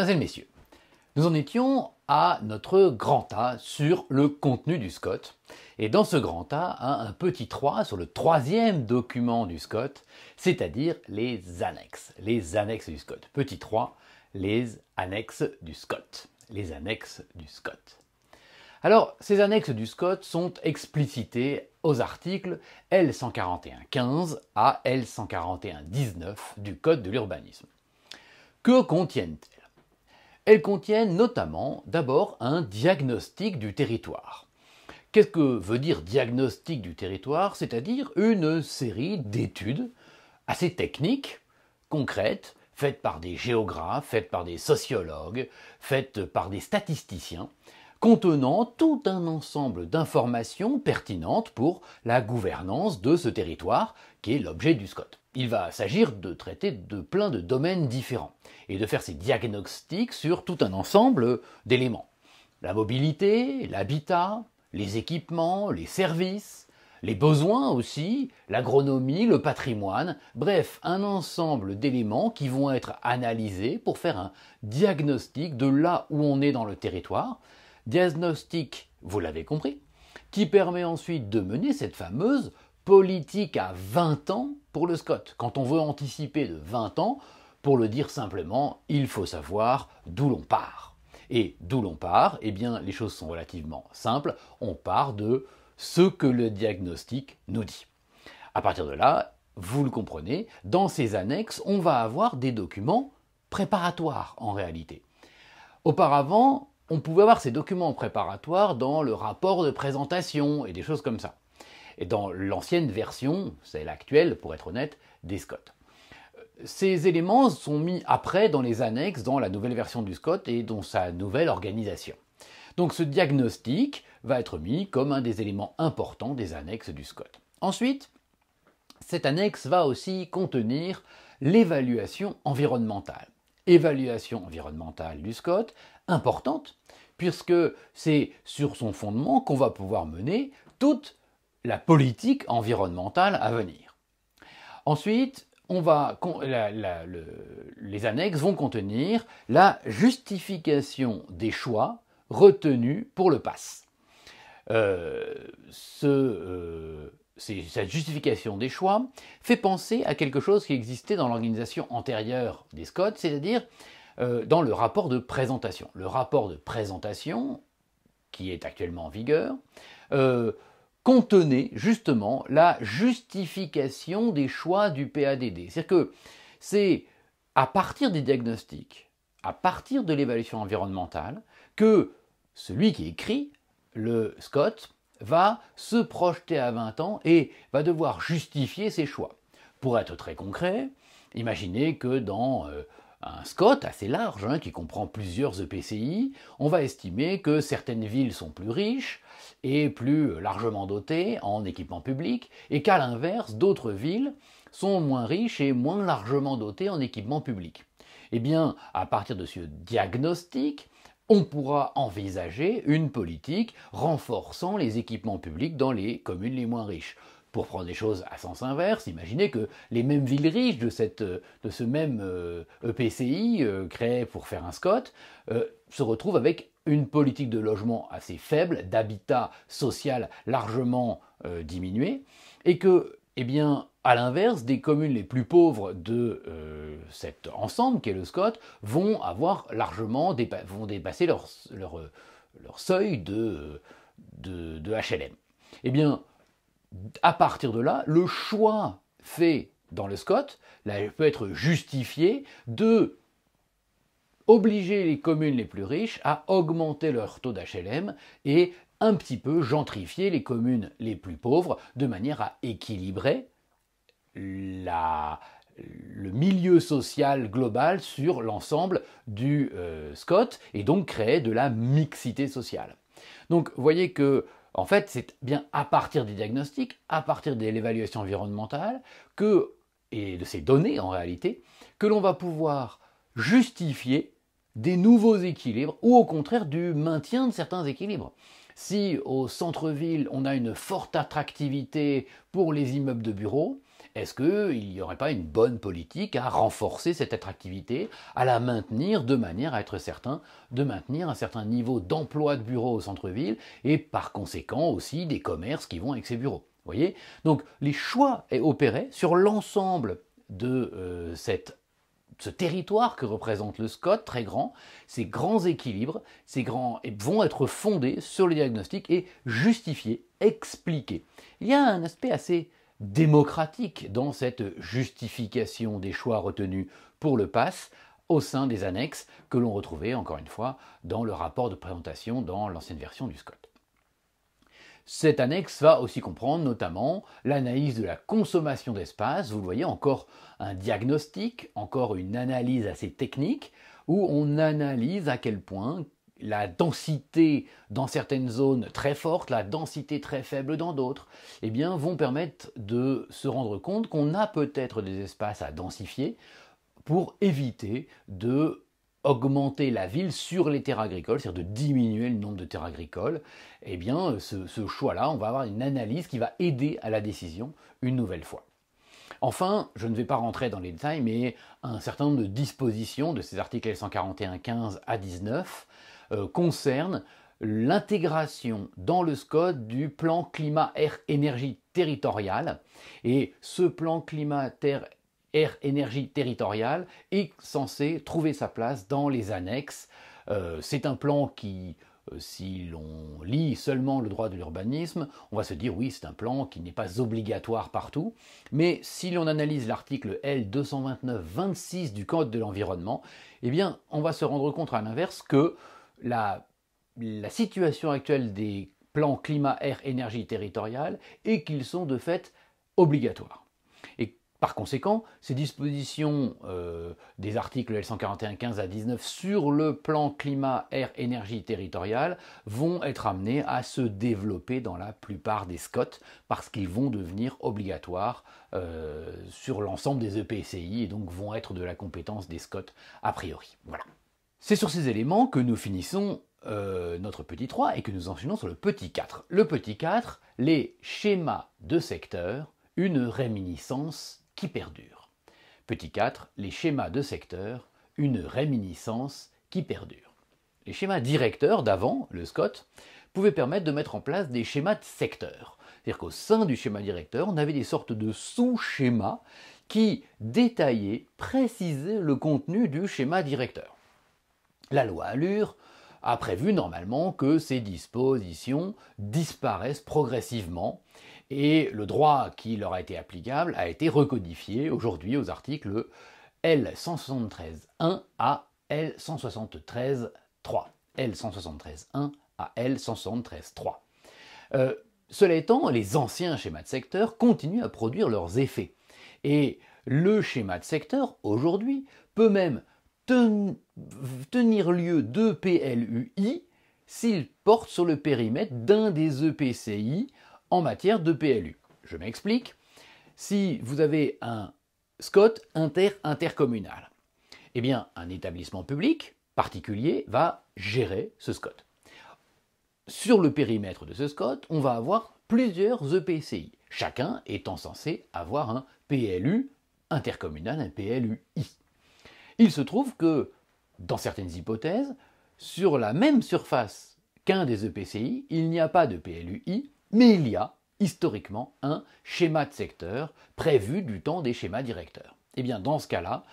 et Messieurs, nous en étions à notre grand A sur le contenu du SCOT. Et dans ce grand A, un petit 3 sur le troisième document du SCOT, c'est-à-dire les annexes. Les annexes du SCOT. Petit 3, les annexes du SCOT. Les annexes du SCOT. Alors, ces annexes du SCOT sont explicitées aux articles L141.15 à L141.19 du Code de l'urbanisme. Que contiennent elles contiennent notamment d'abord un diagnostic du territoire. Qu'est-ce que veut dire diagnostic du territoire C'est-à-dire une série d'études assez techniques, concrètes, faites par des géographes, faites par des sociologues, faites par des statisticiens, contenant tout un ensemble d'informations pertinentes pour la gouvernance de ce territoire qui est l'objet du SCOT il va s'agir de traiter de plein de domaines différents et de faire ces diagnostics sur tout un ensemble d'éléments. La mobilité, l'habitat, les équipements, les services, les besoins aussi, l'agronomie, le patrimoine, bref, un ensemble d'éléments qui vont être analysés pour faire un diagnostic de là où on est dans le territoire. Diagnostic, vous l'avez compris, qui permet ensuite de mener cette fameuse politique à 20 ans pour le Scott. Quand on veut anticiper de 20 ans, pour le dire simplement, il faut savoir d'où l'on part. Et d'où l'on part Eh bien, les choses sont relativement simples. On part de ce que le diagnostic nous dit. À partir de là, vous le comprenez, dans ces annexes, on va avoir des documents préparatoires en réalité. Auparavant, on pouvait avoir ces documents préparatoires dans le rapport de présentation et des choses comme ça et dans l'ancienne version, celle actuelle pour être honnête, des Scott. Ces éléments sont mis après dans les annexes dans la nouvelle version du Scott et dans sa nouvelle organisation. Donc ce diagnostic va être mis comme un des éléments importants des annexes du Scott. Ensuite, cette annexe va aussi contenir l'évaluation environnementale. Évaluation environnementale du Scott, importante, puisque c'est sur son fondement qu'on va pouvoir mener toute la politique environnementale à venir. Ensuite, on va, les annexes vont contenir la justification des choix retenus pour le pass. Euh, ce, euh, cette justification des choix fait penser à quelque chose qui existait dans l'organisation antérieure des Scots, c'est-à-dire euh, dans le rapport de présentation. Le rapport de présentation, qui est actuellement en vigueur, contenait justement la justification des choix du PADD. C'est-à-dire que c'est à partir des diagnostics, à partir de l'évaluation environnementale, que celui qui écrit, le Scott, va se projeter à 20 ans et va devoir justifier ses choix. Pour être très concret, imaginez que dans euh, un SCOT assez large, hein, qui comprend plusieurs EPCI, on va estimer que certaines villes sont plus riches et plus largement dotées en équipements publics, et qu'à l'inverse, d'autres villes sont moins riches et moins largement dotées en équipements publics. Eh bien, à partir de ce diagnostic, on pourra envisager une politique renforçant les équipements publics dans les communes les moins riches. Pour prendre les choses à sens inverse, imaginez que les mêmes villes riches de, cette, de ce même EPCI euh, e euh, créé pour faire un SCOT, euh, se retrouvent avec une politique de logement assez faible, d'habitat social largement diminué, et que, eh bien, à l'inverse, des communes les plus pauvres de cet ensemble qu'est le SCOT, vont avoir largement vont dépasser leur, leur, seuil de, de, de HLM. Eh bien, à partir de là, le choix fait dans le SCOT peut être justifié de obliger les communes les plus riches à augmenter leur taux d'HLM et un petit peu gentrifier les communes les plus pauvres de manière à équilibrer le milieu social global sur l'ensemble du euh, Scott SCOT et donc créer de la mixité sociale. Donc vous voyez que en fait, c'est bien à partir du diagnostic, à partir de l'évaluation environnementale, que, et de ces données en réalité, que l'on va pouvoir justifier des nouveaux équilibres ou au contraire du maintien de certains équilibres. Si au centre-ville on a une forte attractivité pour les immeubles de bureaux, est-ce qu'il n'y aurait pas une bonne politique à renforcer cette attractivité, à la maintenir de manière à être certain de maintenir un certain niveau d'emploi de bureaux au centre-ville et par conséquent aussi des commerces qui vont avec ces bureaux voyez Donc les choix opérés sur l'ensemble de euh, cette ce territoire que représente le SCOT, très grand, ces grands équilibres, ces grands vont être fondés sur le diagnostic et justifiés, expliqués. Il y a un aspect assez démocratique dans cette justification des choix retenus pour le pass au sein des annexes que l'on retrouvait encore une fois dans le rapport de présentation dans l'ancienne version du SCOT. Cette annexe va aussi comprendre notamment l'analyse de la consommation d'espace, vous le voyez encore un diagnostic, encore une analyse assez technique, où on analyse à quel point la densité dans certaines zones très forte, la densité très faible dans d'autres, eh vont permettre de se rendre compte qu'on a peut-être des espaces à densifier pour éviter de augmenter la ville sur les terres agricoles, c'est-à-dire de diminuer le nombre de terres agricoles, eh bien, ce, choix-là, on va avoir une analyse qui va aider à la décision une nouvelle fois. Enfin, je ne vais pas rentrer dans les détails, mais un certain nombre de dispositions de ces articles L141.15 à 19 euh, concerne l'intégration dans le SCOD du plan climat-air-énergie territorial. Et ce plan climat-air-énergie territorial est censé trouver sa place dans les annexes. Euh, c'est un plan qui euh, si l'on lit seulement le droit de l'urbanisme, on va se dire oui, c'est un plan qui n'est pas obligatoire partout, mais si l'on analyse l'article L229-26 du Code de l'environnement, eh bien, on va se rendre compte à l'inverse que la, situation actuelle des plans climat, air, énergie territoriale et qu'ils sont de fait obligatoires. Et par conséquent, ces dispositions euh, des articles L141-15 à 19 sur le plan climat, air, énergie territoriale vont être amenées à se développer dans la plupart des Scots, parce qu'ils vont devenir obligatoires euh, sur l'ensemble des EPCI et donc vont être de la compétence des SCOT a priori. Voilà. C'est sur ces éléments que nous finissons euh, notre petit 3 et que nous enchaînons sur le petit 4. Le petit 4, les schémas de secteur, une réminiscence qui perdure. Petit 4, les schémas de secteur, une réminiscence qui perdure. Les schémas directeurs d'avant, le SCOT, pouvaient permettre de mettre en place des schémas de secteur. C'est-à-dire qu'au sein du schéma directeur, on avait des sortes de sous-schémas qui détaillaient, précisaient le contenu du schéma directeur. La loi Allure a prévu normalement que ces dispositions disparaissent progressivement et le droit qui leur a été applicable a été recodifié aujourd'hui aux articles L173.1 à L173.3. l à l cela étant, les anciens schémas de secteur continuent à produire leurs effets. Et le schéma de secteur, aujourd'hui, peut même tenir lieu de PLUI s'il porte sur le périmètre d'un des EPCI en matière de PLU. Je m'explique. Si vous avez un SCOT inter-intercommunal, eh bien, un établissement public particulier va gérer ce SCOT. Sur le périmètre de ce SCOT, on va avoir plusieurs EPCI, chacun étant censé avoir un PLU intercommunal, un PLUI. Il se trouve que, dans certaines hypothèses, sur la même surface qu'un des EPCI, il n'y a pas de PLUI, mais il y a, historiquement, un schéma de secteur prévu du temps des schémas directeurs. Eh bien, dans ce cas-là,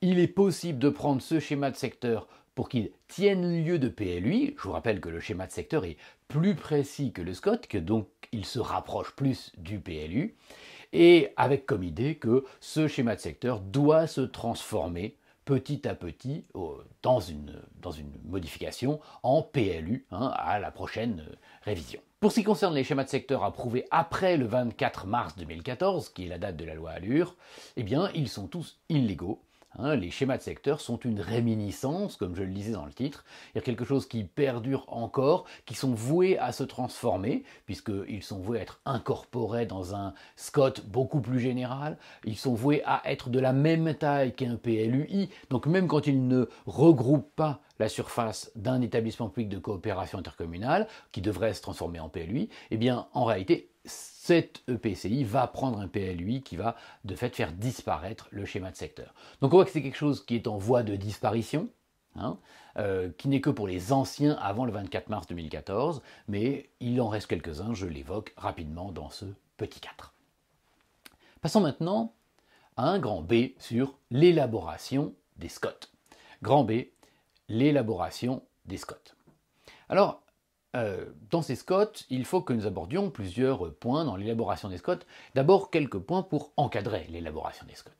il est possible de prendre ce schéma de secteur pour qu'il tienne lieu de PLUI. Je vous rappelle que le schéma de secteur est plus précis que le SCOT, que donc il se rapproche plus du PLU et avec comme idée que ce schéma de secteur doit se transformer petit à petit dans, une, modification en PLU hein, à la prochaine euh, révision. Pour ce qui concerne les schémas de secteur approuvés après le 24 mars 2014, qui est la date de la loi Allure, eh bien, ils sont tous illégaux Hein, les schémas de secteur sont une réminiscence, comme je le disais dans le titre, cest quelque chose qui perdure encore, qui sont voués à se transformer, puisqu'ils sont voués à être incorporés dans un SCOT beaucoup plus général, ils sont voués à être de la même taille qu'un PLUI, donc même quand ils ne regroupent pas la surface d'un établissement public de coopération intercommunale, qui devrait se transformer en PLUI, eh bien en réalité, cette EPCI va prendre un PLUI qui va de fait faire disparaître le schéma de secteur. Donc on voit que c'est quelque chose qui est en voie de disparition, hein, euh, qui n'est que pour les anciens avant le 24 mars 2014, mais il en reste quelques-uns, je l'évoque rapidement dans ce petit 4. Passons maintenant à un grand B sur l'élaboration des scottes. Grand B, l'élaboration des scottes. Alors, euh, dans ces scots, il faut que nous abordions plusieurs points dans l'élaboration des scots D'abord, quelques points pour encadrer l'élaboration des scots.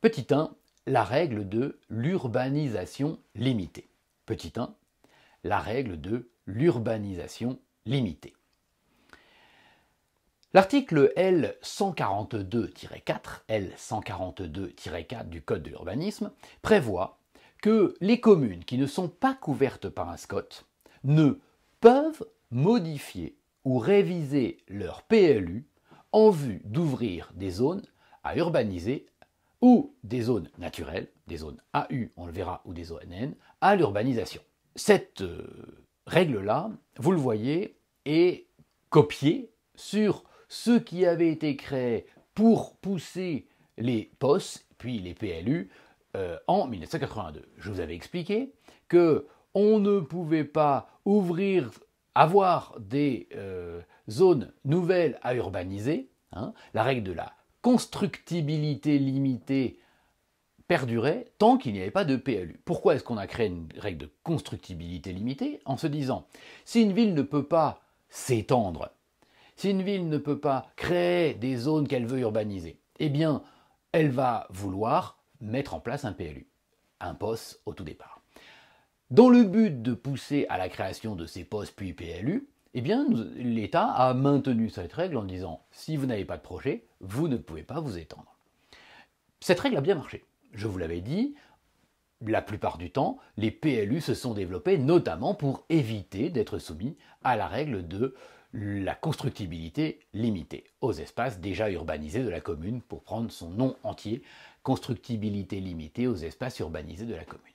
Petit 1, la règle de l'urbanisation limitée. Petit 1, la règle de l'urbanisation limitée. L'article L142-4, L142-4 du Code de l'urbanisme prévoit que les communes qui ne sont pas couvertes par un SCOT ne peuvent modifier ou réviser leur PLU en vue d'ouvrir des zones à urbaniser ou des zones naturelles, des zones AU, on le verra, ou des zones à l'urbanisation. Cette euh, règle-là, vous le voyez, est copiée sur ce qui avait été créé pour pousser les POS, puis les PLU, euh, en 1982. Je vous avais expliqué que on ne pouvait pas ouvrir, avoir des euh, zones nouvelles à urbaniser, hein. la règle de la constructibilité limitée perdurait tant qu'il n'y avait pas de PLU. Pourquoi est-ce qu'on a créé une règle de constructibilité limitée En se disant, si une ville ne peut pas s'étendre, si une ville ne peut pas créer des zones qu'elle veut urbaniser, eh bien, elle va vouloir mettre en place un PLU, un poste au tout départ. Dans le but de pousser à la création de ces postes puis PLU, eh bien, l'État a maintenu cette règle en disant si vous n'avez pas de projet, vous ne pouvez pas vous étendre. Cette règle a bien marché. Je vous l'avais dit, la plupart du temps, les PLU se sont développés notamment pour éviter d'être soumis à la règle de la constructibilité limitée aux espaces déjà urbanisés de la commune, pour prendre son nom entier, constructibilité limitée aux espaces urbanisés de la commune.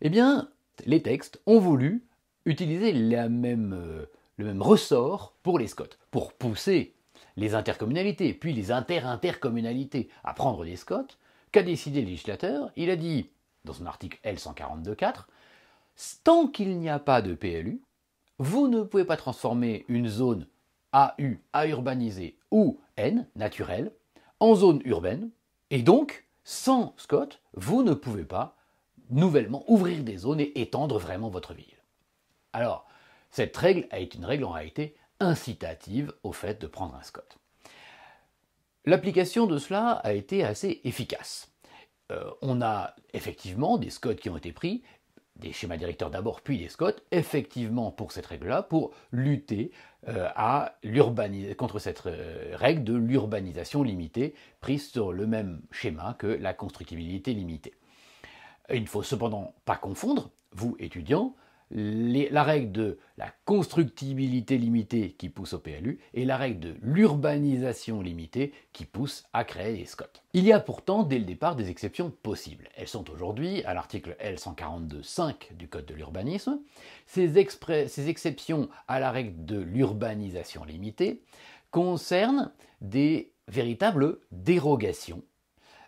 Eh bien, les textes ont voulu utiliser la même, euh, le même ressort pour les Scots, pour pousser les intercommunalités, puis les inter-intercommunalités à prendre des Scots. Qu'a décidé le législateur Il a dit, dans son article L142.4, tant qu'il n'y a pas de PLU, vous ne pouvez pas transformer une zone AU, à urbaniser, ou N, naturelle, en zone urbaine, et donc, sans Scott, vous ne pouvez pas nouvellement ouvrir des zones et étendre vraiment votre ville. Alors, cette règle a été une règle en réalité incitative au fait de prendre un SCOT. L'application de cela a été assez efficace. Euh, on a effectivement des SCOT qui ont été pris, des schémas directeurs d'abord, puis des SCOT, effectivement pour cette règle-là, pour lutter euh, contre cette euh, règle de l'urbanisation limitée, prise sur le même schéma que la constructibilité limitée. Il ne faut cependant pas confondre, vous étudiants, la règle de la constructibilité limitée qui pousse au PLU et la règle de l'urbanisation limitée qui pousse à créer des SCOT. Il y a pourtant dès le départ des exceptions possibles. Elles sont aujourd'hui à l'article L142.5 du Code de l'urbanisme. ces exceptions à la règle de l'urbanisation limitée concernent des véritables dérogations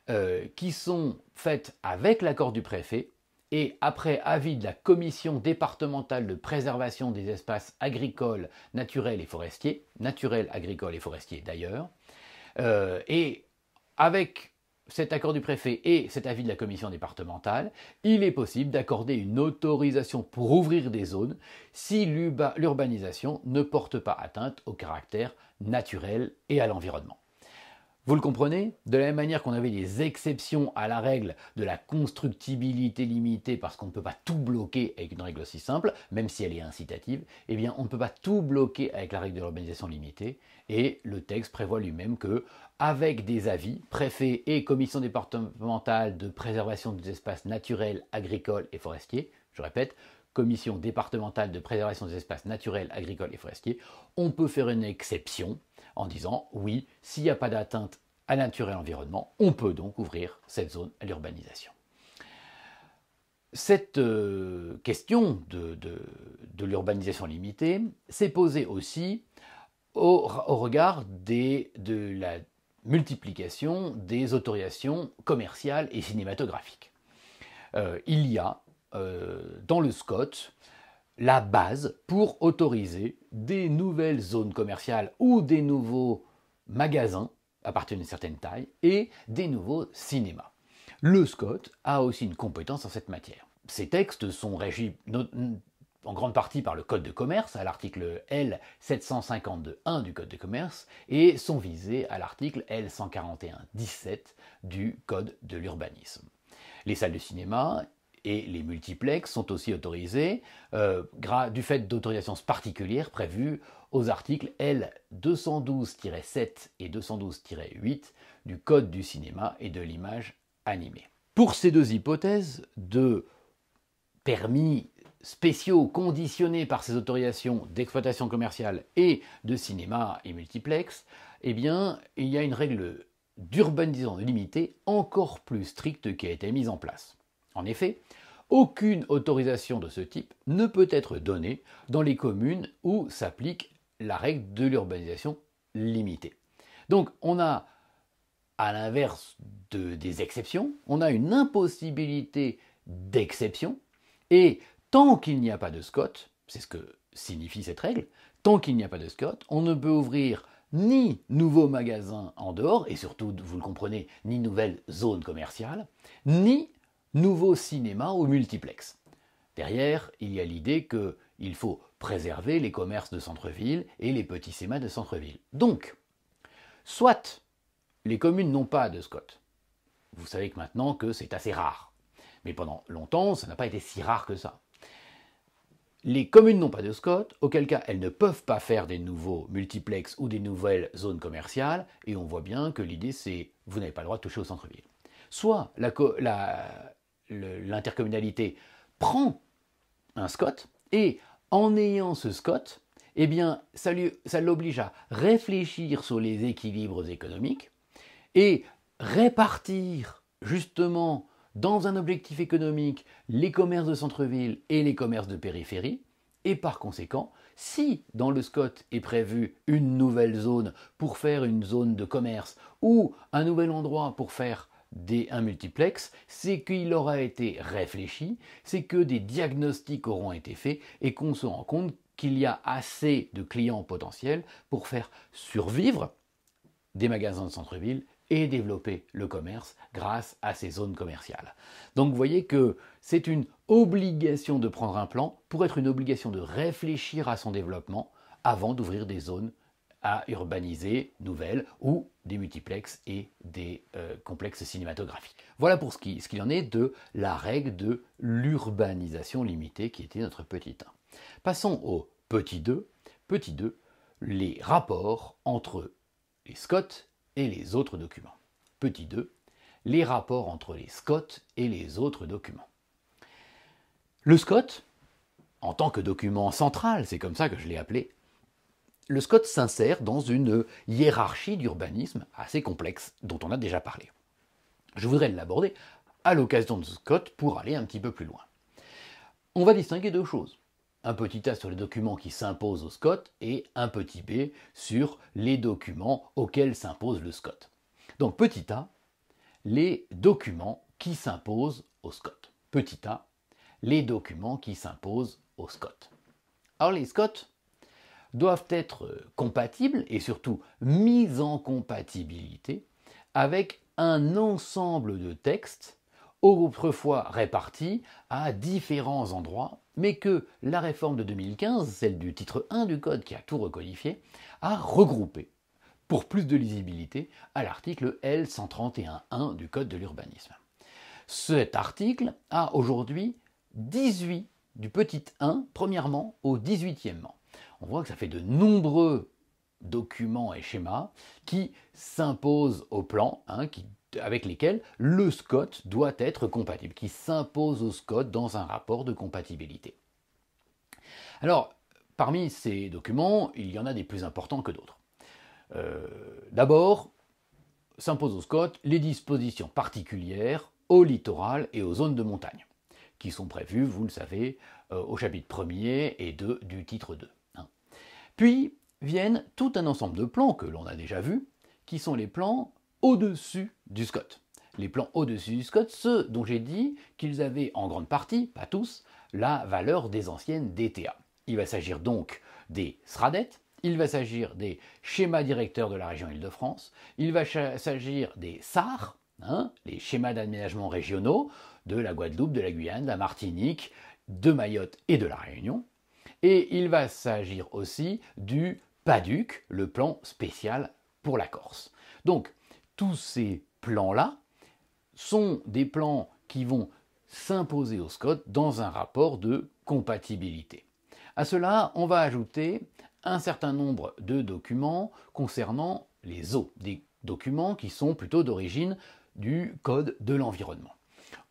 euh, qui sont faites avec l'accord du préfet et après avis de la commission départementale de préservation des espaces agricoles, naturels et forestiers, naturels, agricoles et forestiers d'ailleurs, euh, et avec cet accord du préfet et cet avis de la commission départementale, il est possible d'accorder une autorisation pour ouvrir des zones si l'urbanisation ne porte pas atteinte au caractère naturel et à l'environnement. Vous le comprenez De la même manière qu'on avait des exceptions à la règle de la constructibilité limitée parce qu'on ne peut pas tout bloquer avec une règle aussi simple, même si elle est incitative, eh bien on ne peut pas tout bloquer avec la règle de l'urbanisation limitée. Et le texte prévoit lui-même que, avec des avis, préfets et commissions départementales de préservation des espaces naturels, agricoles et forestiers, je répète, commission départementale de préservation des espaces naturels, agricoles et forestiers, on peut faire une exception en disant oui, s'il n'y a pas d'atteinte à nature et à l'environnement, on peut donc ouvrir cette zone à l'urbanisation. Cette euh, question de, l'urbanisation limitée s'est posée aussi au, regard des, de la multiplication des autorisations commerciales et cinématographiques. Euh, il y a euh, dans le SCOT la base pour autoriser des nouvelles zones commerciales ou des nouveaux magasins à partir d'une certaine taille et des nouveaux cinémas. Le SCOT a aussi une compétence en cette matière. Ces textes sont régis en grande partie par le Code de commerce, à l'article L752.1 du Code de commerce, et sont visés à l'article L141.17 du Code de l'urbanisme. Les salles de cinéma et les multiplex sont aussi autorisés euh, du fait d'autorisations particulières prévues aux articles L212-7 et 212-8 du Code du cinéma et de l'image animée. Pour ces deux hypothèses de permis spéciaux conditionnés par ces autorisations d'exploitation commerciale et de cinéma et multiplex, eh bien, il y a une règle d'urbanisation limitée encore plus stricte qui a été mise en place. En effet, aucune autorisation de ce type ne peut être donnée dans les communes où s'applique la règle de l'urbanisation limitée. Donc on a, à l'inverse des exceptions, on a une impossibilité d'exception, et tant qu'il n'y a pas de SCOT, c'est ce que signifie cette règle, tant qu'il n'y a pas de SCOT, on ne peut ouvrir ni nouveaux magasins en dehors, et surtout, vous le comprenez, ni nouvelles zones commerciales, ni nouveau cinéma au multiplex. Derrière, il y a l'idée qu'il faut préserver les commerces de centre-ville et les petits cinémas de centre-ville. Donc, soit les communes n'ont pas de SCOT. Vous savez que maintenant que c'est assez rare. Mais pendant longtemps, ça n'a pas été si rare que ça. Les communes n'ont pas de SCOT, auquel cas elles ne peuvent pas faire des nouveaux multiplex ou des nouvelles zones commerciales, et on voit bien que l'idée c'est vous n'avez pas le droit de toucher au centre-ville. Soit la, la, l'intercommunalité prend un SCOT et en ayant ce SCOT, eh bien, ça l'oblige à réfléchir sur les équilibres économiques et répartir justement dans un objectif économique les commerces de centre-ville et les commerces de périphérie. Et par conséquent, si dans le SCOT est prévu une nouvelle zone pour faire une zone de commerce ou un nouvel endroit pour faire d'un un multiplex, c'est qu'il aura été réfléchi, c'est que des diagnostics auront été faits et qu'on se rend compte qu'il y a assez de clients potentiels pour faire survivre des magasins de centre-ville et développer le commerce grâce à ces zones commerciales. Donc vous voyez que c'est une obligation de prendre un plan pour être une obligation de réfléchir à son développement avant d'ouvrir des zones à urbaniser nouvelles ou des multiplexes et des euh, complexes cinématographiques. Voilà pour ce qu'il en est de la règle de l'urbanisation limitée qui était notre petit 1. Passons au petit 2. Petit 2, les rapports entre les Scott et les autres documents. Petit 2, les rapports entre les Scott et les autres documents. Le SCOT, en tant que document central, c'est comme ça que je l'ai appelé, le Scott s'insère dans une hiérarchie d'urbanisme assez complexe dont on a déjà parlé. Je voudrais l'aborder à l'occasion de Scott pour aller un petit peu plus loin. On va distinguer deux choses. Un petit A sur les documents qui s'imposent au Scott et un petit B sur les documents auxquels s'impose le Scott. Donc petit A, les documents qui s'imposent au Scott. Petit A, les documents qui s'imposent au Scott. Alors les Scott, doivent être euh, compatibles et surtout mises en compatibilité avec un ensemble de textes autrefois répartis à différents endroits, mais que la réforme de 2015, celle du titre 1 du Code qui a tout recodifié, a regroupé pour plus de lisibilité à l'article L131.1 du Code de l'urbanisme. Cet article a aujourd'hui 18 du petit 1 premièrement au 18e on voit que ça fait de nombreux documents et schémas qui s'imposent au plan, hein, qui, avec lesquels le SCOT doit être compatible, qui s'imposent au SCOT dans un rapport de compatibilité. Alors, parmi ces documents, il y en a des plus importants que d'autres. Euh, d'abord, s'imposent au SCOT les dispositions particulières au littoral et aux zones de montagne, qui sont prévues, vous le savez, euh, au chapitre 1er et 2 du titre 2. Puis viennent tout un ensemble de plans que l'on a déjà vus, qui sont les plans au-dessus du SCOT. Les plans au-dessus du SCOT, ceux dont j'ai dit qu'ils avaient en grande partie, pas tous, la valeur des anciennes DTA. Il va s'agir donc des SRADET, il va s'agir des schémas directeurs de la région Île-de-France, il va s'agir des SAR, hein, les schémas d'aménagement régionaux de la Guadeloupe, de la Guyane, de la Martinique, de Mayotte et de la Réunion, et il va s'agir aussi du PADUC, le plan spécial pour la Corse. Donc, tous ces plans-là sont des plans qui vont s'imposer au SCOT dans un rapport de compatibilité. À cela, on va ajouter un certain nombre de documents concernant les eaux, des documents qui sont plutôt d'origine du Code de l'environnement.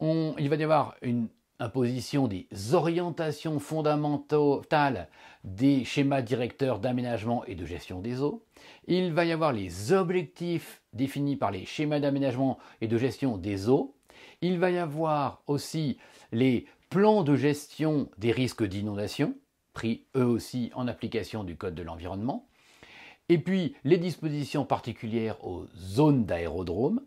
il va y avoir une imposition des orientations fondamentales des schémas directeurs d'aménagement et de gestion des eaux. Il va y avoir les objectifs définis par les schémas d'aménagement et de gestion des eaux. Il va y avoir aussi les plans de gestion des risques d'inondation, pris eux aussi en application du Code de l'environnement. Et puis les dispositions particulières aux zones d'aérodromes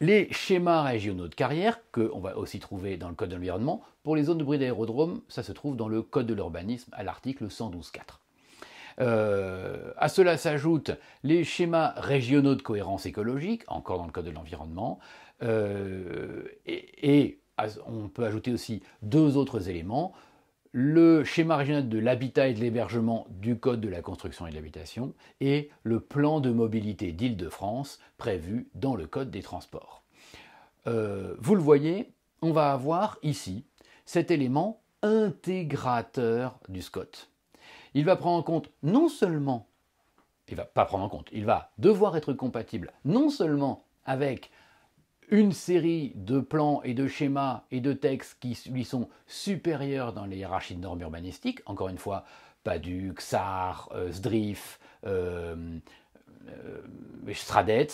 les schémas régionaux de carrière, que qu'on va aussi trouver dans le Code de l'environnement, pour les zones de bruit d'aérodrome, ça se trouve dans le Code de l'urbanisme à l'article 112.4. Euh, à cela s'ajoutent les schémas régionaux de cohérence écologique, encore dans le Code de l'environnement, euh, et on peut ajouter aussi deux autres éléments, le schéma régional de l'habitat et de l'hébergement du Code de la construction et de l'habitation et le plan de mobilité d'Île-de-France prévu dans le Code des transports. Euh, vous le voyez, on va avoir ici cet élément intégrateur du SCOT. Il va prendre en compte non seulement, il va pas prendre en compte, il va devoir être compatible non seulement avec une série de plans et de schémas et de textes qui lui sont supérieurs dans les hiérarchies de normes urbanistiques, encore une fois, Paduc, Sar, Sdrif, euh, euh, euh, Stradet,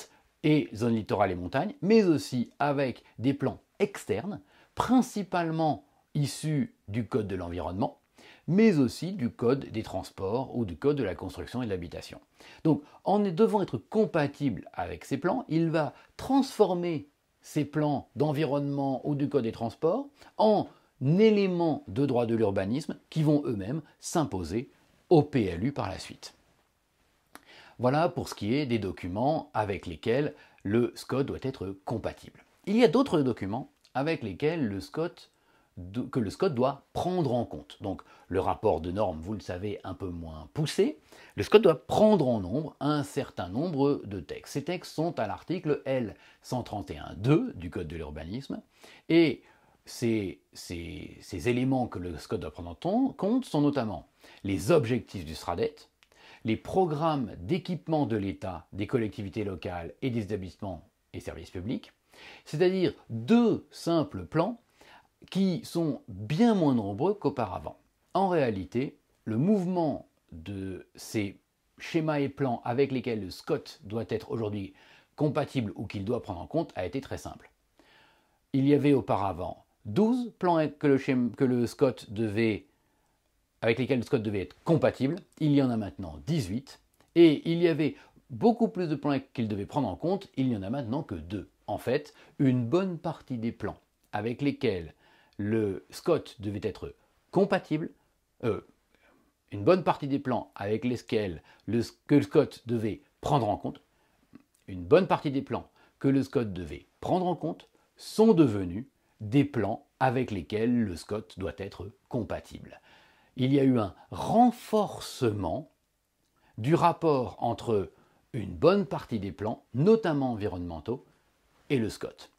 et Zone littorales et montagnes, mais aussi avec des plans externes, principalement issus du Code de l'environnement, mais aussi du Code des transports ou du Code de la construction et de l'habitation. Donc, en devant être compatible avec ces plans, il va transformer ces plans d'environnement ou du code des transports en éléments de droit de l'urbanisme qui vont eux-mêmes s'imposer au PLU par la suite. Voilà pour ce qui est des documents avec lesquels le SCOT doit être compatible. Il y a d'autres documents avec lesquels le SCOT que le SCOT doit prendre en compte. Donc le rapport de normes, vous le savez, un peu moins poussé. Le SCOT doit prendre en nombre un certain nombre de textes. Ces textes sont à l'article L131.2 du Code de l'urbanisme et ces, ces, éléments que le SCOT doit prendre en compte sont notamment les objectifs du SRADET, les programmes d'équipement de l'État, des collectivités locales et des établissements et services publics, c'est-à-dire deux simples plans qui sont bien moins nombreux qu'auparavant. En réalité, le mouvement de ces schémas et plans avec lesquels le Scott doit être aujourd'hui compatible ou qu'il doit prendre en compte a été très simple. Il y avait auparavant 12 plans que le, devait, avec lesquels le Scott devait être compatible. Il y en a maintenant 18. Et il y avait beaucoup plus de plans qu'il devait prendre en compte. Il n'y en a maintenant que 2. En fait, une bonne partie des plans avec lesquels le Scott devait être compatible, euh, une bonne partie des plans avec lesquels le, le devait prendre en compte, une bonne partie des plans que le Scott devait prendre en compte sont devenus des plans avec lesquels le Scott doit être compatible. Il y a eu un renforcement du rapport entre une bonne partie des plans, notamment environnementaux, et le Scott.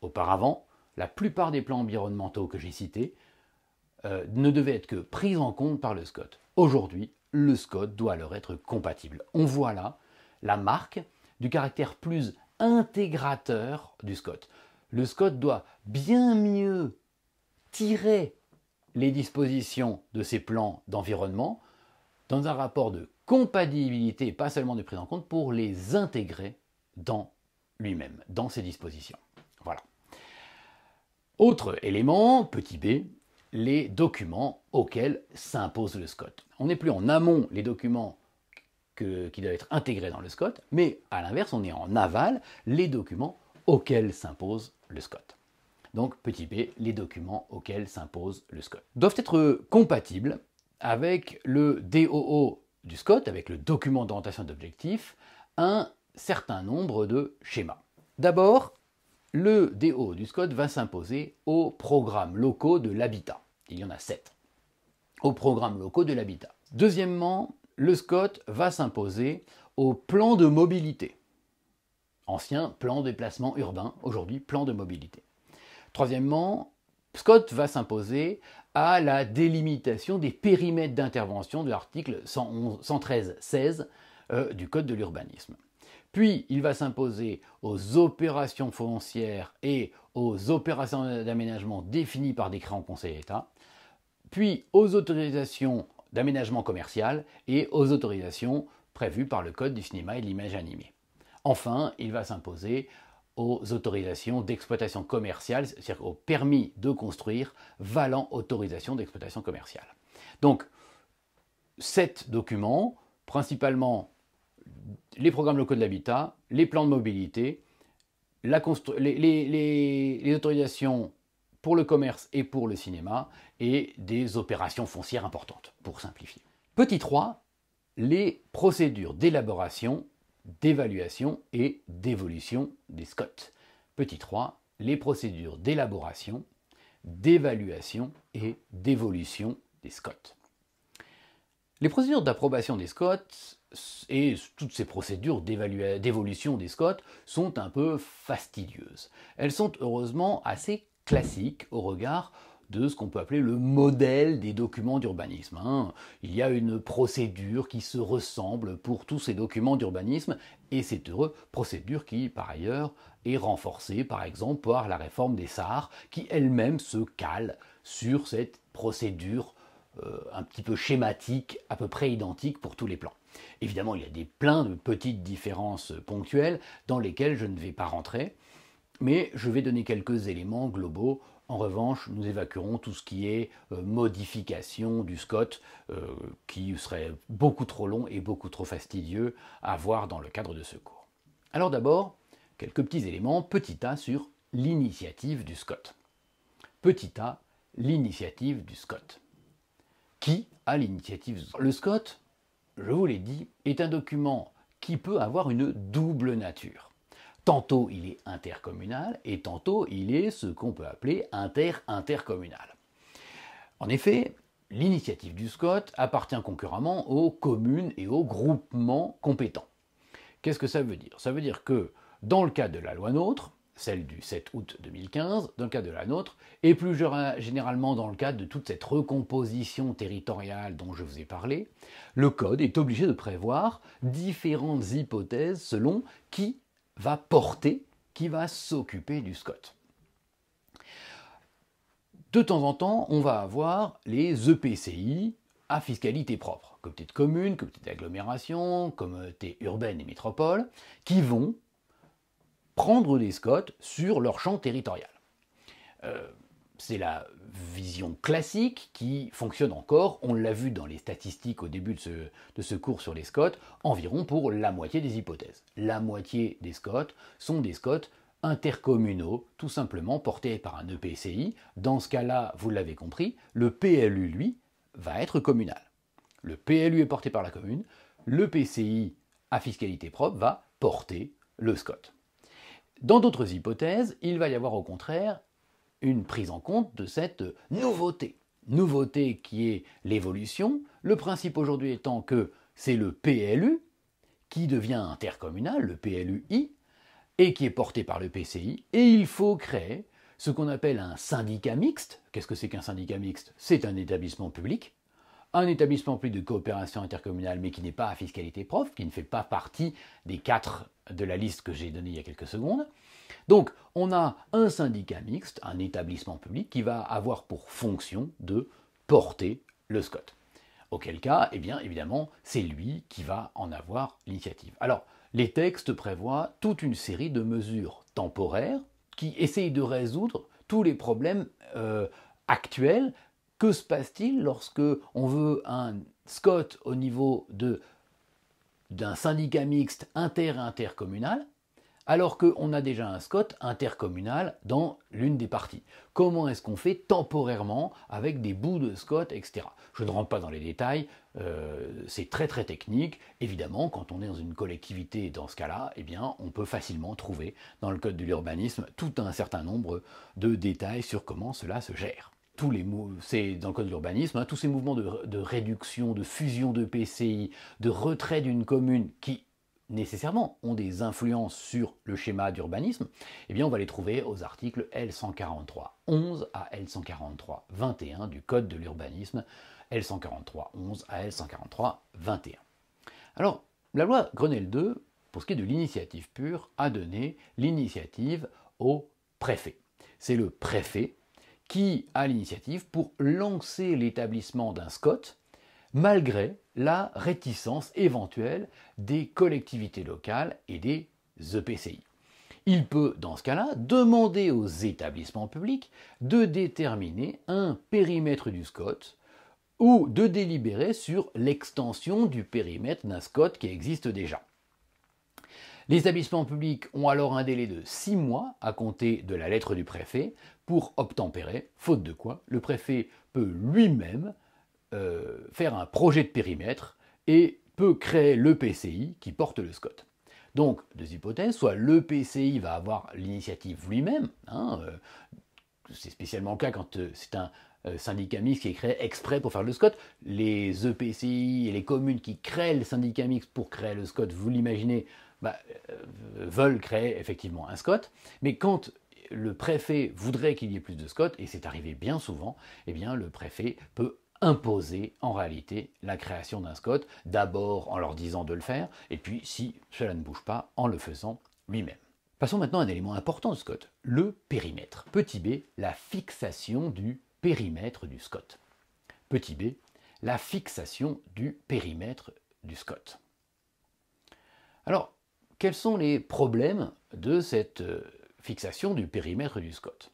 Auparavant, la plupart des plans environnementaux que j'ai cités euh, ne devaient être que pris en compte par le SCOT. Aujourd'hui, le SCOT doit leur être compatible. On voit là la marque du caractère plus intégrateur du SCOT. Le SCOT doit bien mieux tirer les dispositions de ces plans d'environnement dans un rapport de compatibilité, pas seulement de prise en compte, pour les intégrer dans lui-même, dans ses dispositions. Voilà. Autre élément, petit b, les documents auxquels s'impose le SCOT. On n'est plus en amont les documents qui doivent être intégrés dans le SCOT, mais à l'inverse, on est en aval les documents auxquels s'impose le SCOT. Donc, petit b, les documents auxquels s'impose le SCOT doivent être compatibles avec le DOO du SCOT, avec le document d'orientation d'objectif, un certain nombre de schémas. D'abord, le DO du SCOT va s'imposer aux programmes locaux de l'habitat. Il y en a sept. Aux programmes locaux de l'habitat. Deuxièmement, le SCOT va s'imposer au plan de mobilité. Ancien plan de déplacement urbain, aujourd'hui plan de mobilité. Troisièmement, SCOT va s'imposer à la délimitation des périmètres d'intervention de l'article 113-16 euh, du Code de l'urbanisme. Puis il va s'imposer aux opérations foncières et aux opérations d'aménagement définies par décret en Conseil d'État, puis aux autorisations d'aménagement commercial et aux autorisations prévues par le Code du cinéma et de l'image animée. Enfin, il va s'imposer aux autorisations d'exploitation commerciale, c'est-à-dire au permis de construire valant autorisation d'exploitation commerciale. Donc, sept documents, principalement les programmes locaux de l'habitat, les plans de mobilité, les, autorisations pour le commerce et pour le cinéma, et des opérations foncières importantes, pour simplifier. Petit 3, les procédures d'élaboration, d'évaluation et d'évolution des SCOT. Petit 3, les procédures d'élaboration, d'évaluation et d'évolution des SCOT. Les procédures d'approbation des SCOT et toutes ces procédures d'évolution des scottes sont un peu fastidieuses. Elles sont heureusement assez classiques au regard de ce qu'on peut appeler le modèle des documents d'urbanisme. Hein. Il y a une procédure qui se ressemble pour tous ces documents d'urbanisme, et c'est heureux, procédure qui, par ailleurs, est renforcée, par exemple, par la réforme des SAR, qui elle-même se cale sur cette procédure euh, un petit peu schématique, à peu près identique pour tous les plans. Évidemment, il y a des plein de petites différences ponctuelles dans lesquelles je ne vais pas rentrer, mais je vais donner quelques éléments globaux. En revanche, nous évacuerons tout ce qui est euh, modification du Scott, euh, qui serait beaucoup trop long et beaucoup trop fastidieux à voir dans le cadre de ce cours. Alors d'abord, quelques petits éléments, petit a sur l'initiative du Scott. Petit a, l'initiative du Scott. Qui a l'initiative Le Scott je vous l'ai dit, est un document qui peut avoir une double nature. Tantôt il est intercommunal et tantôt il est ce qu'on peut appeler inter-intercommunal. En effet, l'initiative du SCOT appartient concurremment aux communes et aux groupements compétents. Qu'est-ce que ça veut dire Ça veut dire que dans le cas de la loi NOTRe, celle du 7 août 2015, dans le cas de la nôtre, et plus généralement dans le cadre de toute cette recomposition territoriale dont je vous ai parlé, le Code est obligé de prévoir différentes hypothèses selon qui va porter, qui va s'occuper du SCOT. De temps en temps, on va avoir les EPCI à fiscalité propre, comité de communes, comité d'agglomération, communautés euh, urbaines et métropole, qui vont prendre des Scots sur leur champ territorial. Euh, c'est la vision classique qui fonctionne encore, on l'a vu dans les statistiques au début de ce, cours sur les Scots, environ pour la moitié des hypothèses. La moitié des Scots sont des Scots intercommunaux, tout simplement portés par un EPCI. Dans ce cas-là, vous l'avez compris, le PLU, lui, va être communal. Le PLU est porté par la commune, le PCI à fiscalité propre va porter le SCOT. Dans d'autres hypothèses, il va y avoir au contraire une prise en compte de cette nouveauté. Nouveauté qui est l'évolution, le principe aujourd'hui étant que c'est le PLU qui devient intercommunal, le PLUI, et qui est porté par le PCI, et il faut créer ce qu'on appelle un syndicat mixte. Qu'est-ce que c'est qu'un syndicat mixte C'est un établissement public un établissement public de coopération intercommunale, mais qui n'est pas à fiscalité prof, qui ne fait pas partie des quatre de la liste que j'ai donnée il y a quelques secondes. Donc, on a un syndicat mixte, un établissement public, qui va avoir pour fonction de porter le SCOT. Auquel cas, eh bien, évidemment, c'est lui qui va en avoir l'initiative. Alors, les textes prévoient toute une série de mesures temporaires qui essayent de résoudre tous les problèmes euh, actuels que se passe-t-il lorsque on veut un SCOT au niveau d'un syndicat mixte inter-intercommunal, alors qu'on a déjà un SCOT intercommunal dans l'une des parties. Comment est-ce qu'on fait temporairement avec des bouts de SCOT, etc. Je ne rentre pas dans les détails, euh, c'est très très technique. Évidemment, quand on est dans une collectivité dans ce cas-là, eh bien, on peut facilement trouver dans le code de l'urbanisme tout un certain nombre de détails sur comment cela se gère tous les c'est dans le code de hein, tous ces mouvements de, réduction, de fusion de PCI, de retrait d'une commune qui nécessairement ont des influences sur le schéma d'urbanisme, eh bien on va les trouver aux articles L143 11 à L143 21 du code de l'urbanisme, L143 11 à L143 21. Alors, la loi Grenelle 2, pour ce qui est de l'initiative pure, a donné l'initiative au préfet. C'est le préfet qui a l'initiative pour lancer l'établissement d'un SCOT, malgré la réticence éventuelle des collectivités locales et des EPCI. Il peut, dans ce cas-là, demander aux établissements publics de déterminer un périmètre du SCOT ou de délibérer sur l'extension du périmètre d'un SCOT qui existe déjà. Les établissements publics ont alors un délai de 6 mois à compter de la lettre du préfet pour obtempérer, faute de quoi le préfet peut lui-même euh, faire un projet de périmètre et peut créer l'EPCI qui porte le SCOT. Donc, deux hypothèses, soit le PCI va avoir l'initiative lui-même, hein, euh, c'est spécialement le cas quand euh, c'est un syndicat mixte qui est créé exprès pour faire le SCOT, les EPCI et les communes qui créent le syndicat mixte pour créer le SCOT, vous l'imaginez, bah, euh, veulent créer effectivement un SCOT, mais quand le préfet voudrait qu'il y ait plus de SCOT, et c'est arrivé bien souvent, eh bien le préfet peut imposer en réalité la création d'un SCOT, d'abord en leur disant de le faire, et puis si cela ne bouge pas, en le faisant lui-même. Passons maintenant à un élément important de SCOT, le périmètre. Petit b, la fixation du périmètre du SCOT. Petit b, la fixation du périmètre du SCOT. Alors, quels sont les problèmes de cette euh, fixation du périmètre du SCOT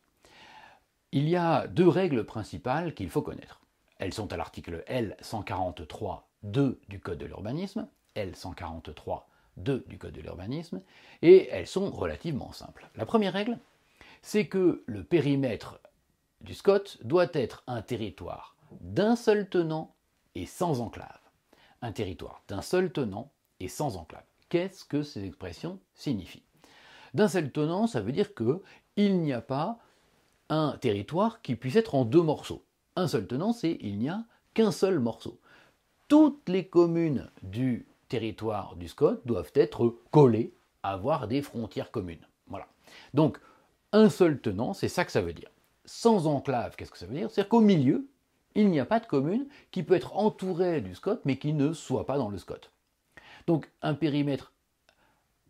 Il y a deux règles principales qu'il faut connaître. Elles sont à l'article L143.2 du Code de l'urbanisme, L143.2 du Code de l'urbanisme, et elles sont relativement simples. La première règle, c'est que le périmètre du SCOT doit être un territoire d'un seul tenant et sans enclave. Un territoire d'un seul tenant et sans enclave qu'est-ce que ces expressions signifient. D'un seul tenant, ça veut dire que il n'y a pas un territoire qui puisse être en deux morceaux. Un seul tenant, c'est il n'y a qu'un seul morceau. Toutes les communes du territoire du Scott doivent être collées, avoir des frontières communes. Voilà. Donc, un seul tenant, c'est ça que ça veut dire. Sans enclave, qu'est-ce que ça veut dire C'est-à-dire qu'au milieu, il n'y a pas de commune qui peut être entourée du Scott mais qui ne soit pas dans le Scott. Donc un périmètre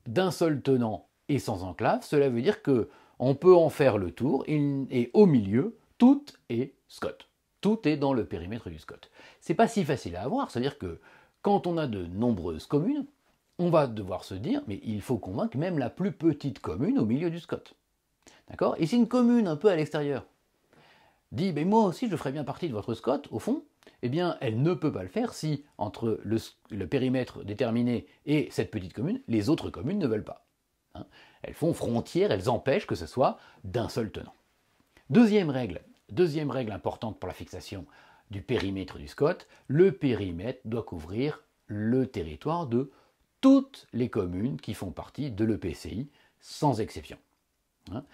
d'un seul tenant et sans enclave, cela veut dire que on peut en faire le tour et au milieu, tout est Scott. Tout est dans le périmètre du Scott. C'est pas si facile à avoir, c'est-à-dire que quand on a de nombreuses communes, on va devoir se dire, mais il faut convaincre même la plus petite commune au milieu du Scott. D'accord Et si une commune un peu à l'extérieur dit, mais moi aussi je ferais bien partie de votre Scott, au fond, eh bien, elle ne peut pas le faire si, entre le, périmètre déterminé et cette petite commune, les autres communes ne veulent pas. Hein. elles font frontière, elles empêchent que ce soit d'un seul tenant. Deuxième règle, deuxième règle importante pour la fixation du périmètre du SCOT, le périmètre doit couvrir le territoire de toutes les communes qui font partie de l'EPCI, sans exception. Hein.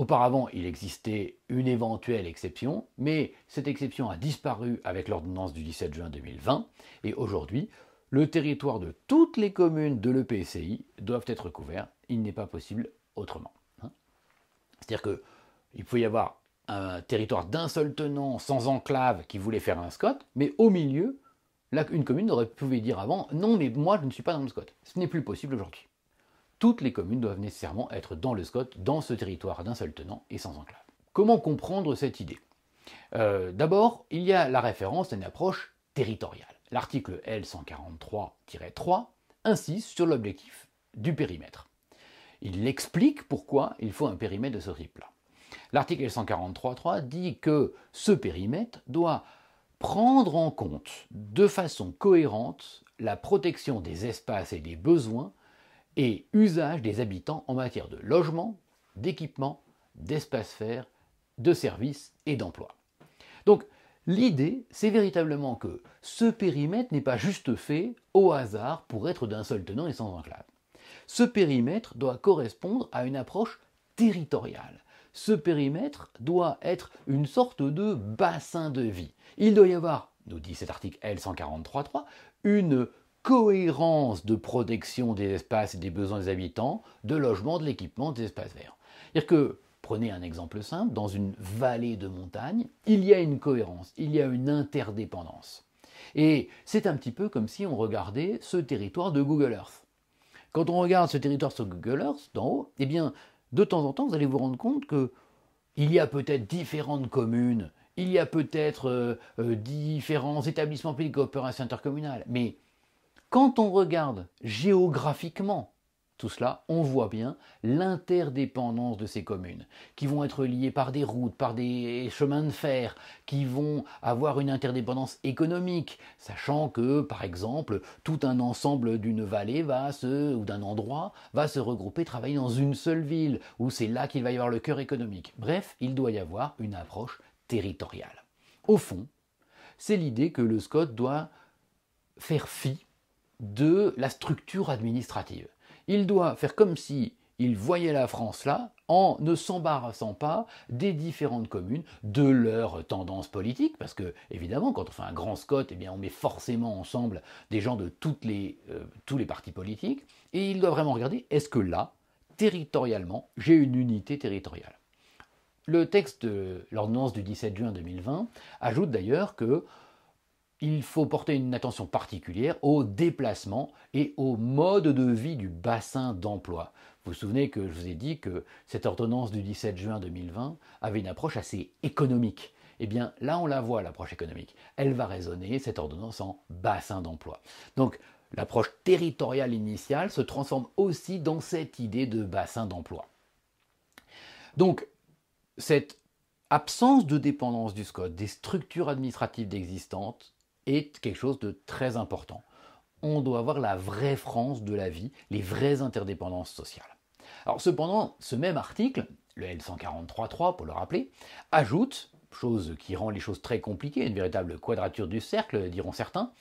Auparavant, il existait une éventuelle exception, mais cette exception a disparu avec l'ordonnance du 17 juin 2020, et aujourd'hui, le territoire de toutes les communes de l'EPCI doivent être couverts. Il n'est pas possible autrement. Hein. C'est-à-dire qu'il pouvait y avoir un territoire d'un seul tenant, sans enclave, qui voulait faire un SCOT, mais au milieu, une commune aurait pu dire avant Non, mais moi, je ne suis pas dans le SCOT. Ce n'est plus possible aujourd'hui toutes les communes doivent nécessairement être dans le SCOT, dans ce territoire d'un seul tenant et sans enclave. Comment comprendre cette idée euh, D'abord, il y a la référence à une approche territoriale. L'article L143-3 insiste sur l'objectif du périmètre. Il explique pourquoi il faut un périmètre de ce type-là. L'article L143-3 dit que ce périmètre doit prendre en compte de façon cohérente la protection des espaces et des besoins et usage des habitants en matière de logement, d'équipement, d'espace fer de services et d'emploi. Donc l'idée, c'est véritablement que ce périmètre n'est pas juste fait au hasard pour être d'un seul tenant et sans enclave. Ce périmètre doit correspondre à une approche territoriale. Ce périmètre doit être une sorte de bassin de vie. Il doit y avoir, nous dit cet article L143.3, une cohérence de protection des espaces et des besoins des habitants, de logement, de l'équipement, des espaces verts. C'est-à-dire que, prenez un exemple simple, dans une vallée de montagne, il y a une cohérence, il y a une interdépendance. Et c'est un petit peu comme si on regardait ce territoire de Google Earth. Quand on regarde ce territoire sur Google Earth, d'en haut, eh bien, de temps en temps, vous allez vous rendre compte que il y a peut-être différentes communes, il y a peut-être euh, euh, différents établissements publics coopérations intercommunales, mais quand on regarde géographiquement tout cela, on voit bien l'interdépendance de ces communes, qui vont être liées par des routes, par des chemins de fer, qui vont avoir une interdépendance économique, sachant que, par exemple, tout un ensemble d'une vallée va se, ou d'un endroit va se regrouper, travailler dans une seule ville, où c'est là qu'il va y avoir le cœur économique. Bref, il doit y avoir une approche territoriale. Au fond, c'est l'idée que le Scott doit faire fi de la structure administrative. Il doit faire comme si il voyait la France là en ne s'embarrassant pas des différentes communes, de leurs tendances politiques, parce que évidemment quand on fait un grand scot, eh bien, on met forcément ensemble des gens de toutes les, euh, tous les partis politiques, et il doit vraiment regarder, est-ce que là, territorialement, j'ai une unité territoriale le texte de l'ordonnance du 17 juin 2020 ajoute d'ailleurs que il faut porter une attention particulière au déplacement et au mode de vie du bassin d'emploi. Vous vous souvenez que je vous ai dit que cette ordonnance du 17 juin 2020 avait une approche assez économique. Eh bien là, on la voit, l'approche économique. Elle va résonner, cette ordonnance, en bassin d'emploi. Donc l'approche territoriale initiale se transforme aussi dans cette idée de bassin d'emploi. Donc cette absence de dépendance du SCOT, des structures administratives existantes, est quelque chose de très important. On doit avoir la vraie France de la vie, les vraies interdépendances sociales. Alors cependant, ce même article, le L143.3 pour le rappeler, ajoute, chose qui rend les choses très compliquées, une véritable quadrature du cercle, diront certains,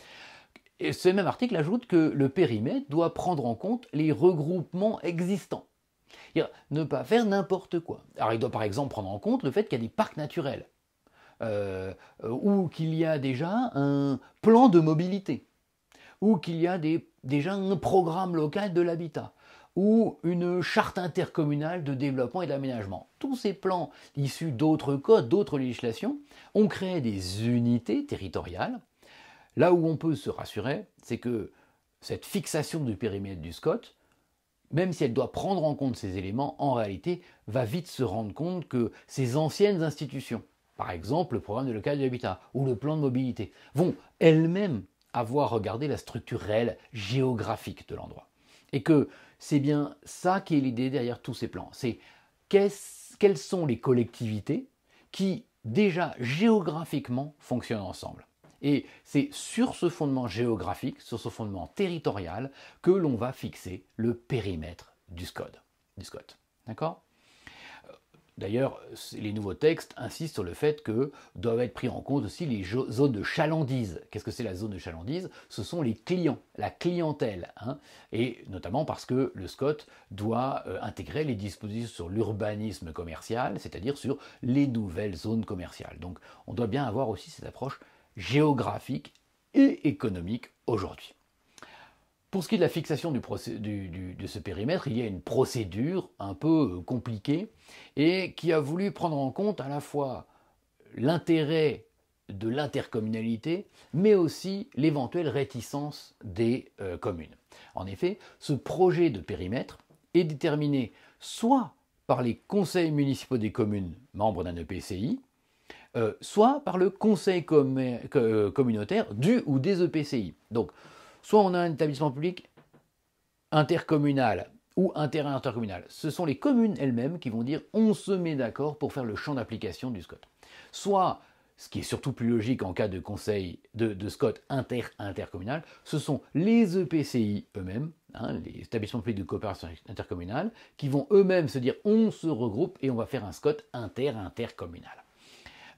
et ce même article ajoute que le périmètre doit prendre en compte les regroupements existants. Ne pas faire n'importe quoi. Alors il doit par exemple prendre en compte le fait qu'il y a des parcs naturels, euh, euh, ou qu'il y a déjà un plan de mobilité, ou qu'il y a déjà un programme local de l'habitat, ou une charte intercommunale de développement et d'aménagement. Tous ces plans issus d'autres codes, d'autres législations, ont créé des unités territoriales. Là où on peut se rassurer, c'est que cette fixation du périmètre du SCOT, même si elle doit prendre en compte ces éléments, en réalité, va vite se rendre compte que ces anciennes institutions, par exemple le programme de local de l'habitat ou le plan de mobilité, vont elles-mêmes avoir regardé la structure réelle géographique de l'endroit. Et que c'est bien ça qui est l'idée derrière tous ces plans. C'est quelles sont les collectivités qui déjà géographiquement fonctionnent ensemble. Et c'est sur ce fondement géographique, sur ce fondement territorial, que l'on va fixer le périmètre du SCOD. Du SCOT. D'accord D'ailleurs, les nouveaux textes insistent sur le fait que doivent être pris en compte aussi les zones de chalandise. Qu'est-ce que c'est la zone de chalandise Ce sont les clients, la clientèle. Hein. et notamment parce que le SCOT doit euh, intégrer les dispositions sur l'urbanisme commercial, c'est-à-dire sur les nouvelles zones commerciales. Donc on doit bien avoir aussi cette approche géographique et économique aujourd'hui. Pour ce qui est de la fixation de ce périmètre, il y a une procédure un peu euh, compliquée et qui a voulu prendre en compte à la fois l'intérêt de l'intercommunalité, mais aussi l'éventuelle réticence des euh, communes. En effet, ce projet de périmètre est déterminé soit par les conseils municipaux des communes membres d'un EPCI, euh, soit par le conseil communautaire du ou des EPCI. Donc, Soit on a un établissement public intercommunal ou inter-intercommunal. Ce sont les communes elles-mêmes qui vont dire on se met d'accord pour faire le champ d'application du SCOT. Soit, ce qui est surtout plus logique en cas de conseil de, SCOT inter-intercommunal, ce sont les EPCI eux-mêmes, hein, les établissements publics de coopération intercommunale, qui vont eux-mêmes se dire on se regroupe et on va faire un SCOT inter-intercommunal.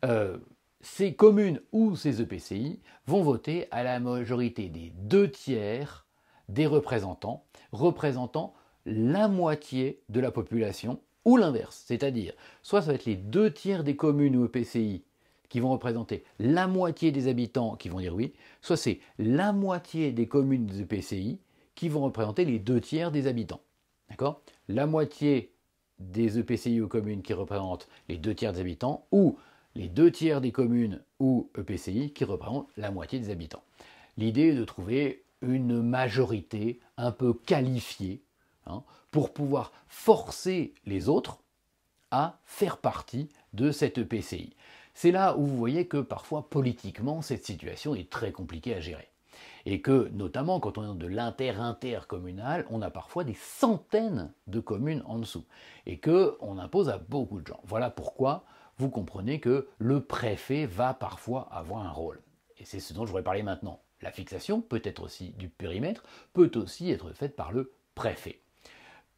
Euh, ces communes ou ces EPCI vont voter à la majorité des deux tiers des représentants, représentant la moitié de la population ou l'inverse, c'est-à-dire soit ça va être les deux tiers des communes ou EPCI qui vont représenter la moitié des habitants qui vont dire oui, soit c'est la moitié des communes des EPCI qui vont représenter les deux tiers des habitants. D'accord La moitié des EPCI ou communes qui représentent les deux tiers des habitants ou les deux tiers des communes ou EPCI qui représentent la moitié des habitants. L'idée est de trouver une majorité un peu qualifiée hein, pour pouvoir forcer les autres à faire partie de cette EPCI. C'est là où vous voyez que parfois politiquement cette situation est très compliquée à gérer. Et que notamment quand on est de l'inter-intercommunal, on a parfois des centaines de communes en dessous. Et qu'on impose à beaucoup de gens. Voilà pourquoi vous comprenez que le préfet va parfois avoir un rôle. Et c'est ce dont je voudrais parler maintenant. La fixation peut être aussi du périmètre, peut aussi être faite par le préfet.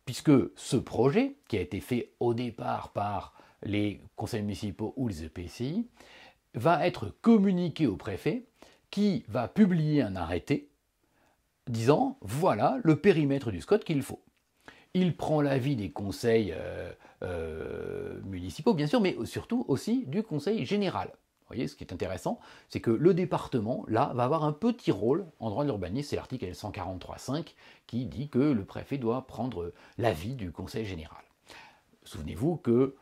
Puisque ce projet, qui a été fait au départ par les conseils municipaux ou les EPCI, va être communiqué au préfet qui va publier un arrêté disant voilà le périmètre du SCOT qu'il faut. Il prend l'avis des conseils euh, euh, municipaux, bien sûr, mais surtout aussi du conseil général. Vous voyez, ce qui est intéressant, c'est que le département, là, va avoir un petit rôle en droit de l'urbanisme. C'est l'article 1435 qui dit que le préfet doit prendre l'avis du conseil général. Souvenez-vous que